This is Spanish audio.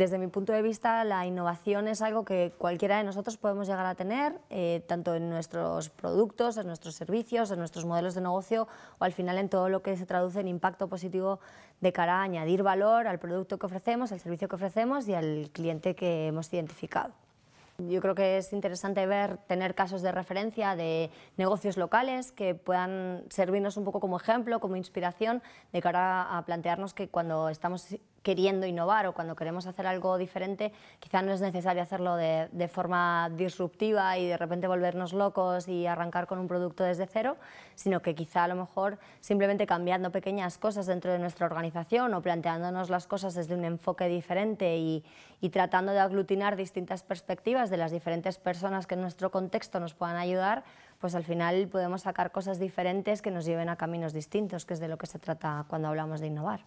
desde mi punto de vista, la innovación es algo que cualquiera de nosotros podemos llegar a tener, eh, tanto en nuestros productos, en nuestros servicios, en nuestros modelos de negocio o al final en todo lo que se traduce en impacto positivo de cara a añadir valor al producto que ofrecemos, al servicio que ofrecemos y al cliente que hemos identificado. Yo creo que es interesante ver, tener casos de referencia de negocios locales que puedan servirnos un poco como ejemplo, como inspiración, de cara a plantearnos que cuando estamos queriendo innovar o cuando queremos hacer algo diferente, quizá no es necesario hacerlo de, forma disruptiva y de repente volvernos locos y arrancar con un producto desde cero, sino que quizá a lo mejor simplemente cambiando pequeñas cosas dentro de nuestra organización o planteándonos las cosas desde un enfoque diferente y tratando de aglutinar distintas perspectivas de las diferentes personas que en nuestro contexto nos puedan ayudar, pues al final podemos sacar cosas diferentes que nos lleven a caminos distintos, que es de lo que se trata cuando hablamos de innovar.